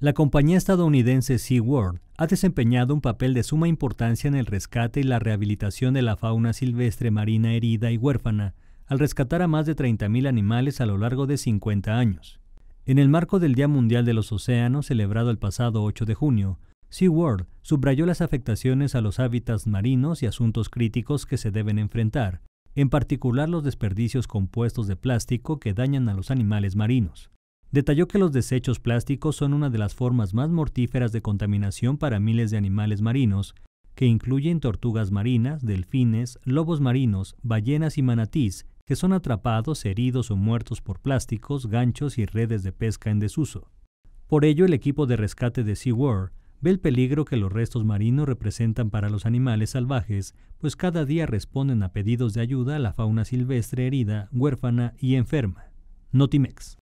La compañía estadounidense SeaWorld ha desempeñado un papel de suma importancia en el rescate y la rehabilitación de la fauna silvestre marina herida y huérfana, al rescatar a más de 30.000 animales a lo largo de 50 años. En el marco del Día Mundial de los Océanos, celebrado el pasado 8 de junio, SeaWorld subrayó las afectaciones a los hábitats marinos y asuntos críticos que se deben enfrentar, en particular los desperdicios compuestos de plástico que dañan a los animales marinos. Detalló que los desechos plásticos son una de las formas más mortíferas de contaminación para miles de animales marinos, que incluyen tortugas marinas, delfines, lobos marinos, ballenas y manatís, que son atrapados, heridos o muertos por plásticos, ganchos y redes de pesca en desuso. Por ello, el equipo de rescate de SeaWorld ve el peligro que los restos marinos representan para los animales salvajes, pues cada día responden a pedidos de ayuda a la fauna silvestre herida, huérfana y enferma. Notimex.